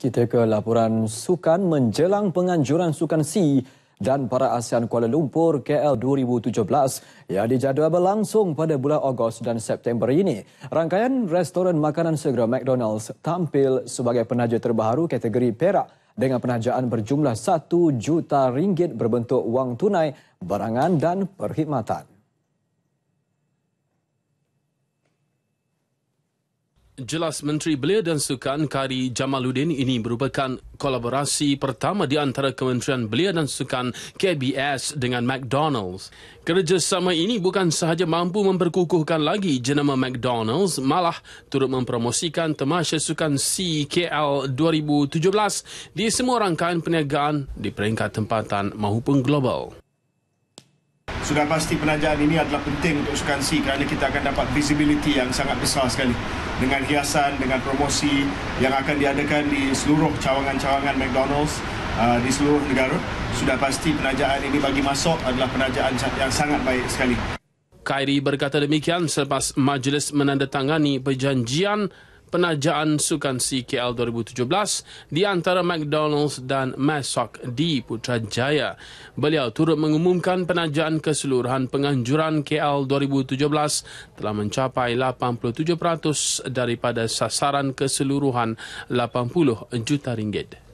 Kita ke laporan sukan menjelang penganjuran sukan C dan para ASEAN Kuala Lumpur KL 2017 yang dijadual berlangsung pada bulan Ogos dan September ini. Rangkaian restoran makanan segera McDonald's tampil sebagai penaja terbaru kategori Perak dengan penajaan berjumlah 1 juta ringgit berbentuk wang tunai, barangan dan perkhidmatan. Jelas Menteri Belia dan Sukan Kari Jamaluddin ini merupakan kolaborasi pertama di antara Kementerian Belia dan Sukan KBS dengan McDonald's. Kerjasama ini bukan sahaja mampu memperkukuhkan lagi jenama McDonald's, malah turut mempromosikan temasya sukan CKL 2017 di semua rangkaian perniagaan di peringkat tempatan maupun global sudah pasti penajaan ini adalah penting untuk sukan C kerana kita akan dapat visibility yang sangat besar sekali dengan hiasan, dengan promosi yang akan diadakan di seluruh cawangan-cawangan McDonald's uh, di seluruh negara. Sudah pasti penajaan ini bagi masuk adalah penajaan yang sangat baik sekali. Kairi berkata demikian selepas majlis menandatangani perjanjian penajaan sukan CKL 2017 di antara McDonald's dan Masok di Putrajaya. Beliau turut mengumumkan penajaan keseluruhan penganjuran KL 2017 telah mencapai 87% daripada sasaran keseluruhan 80 juta ringgit.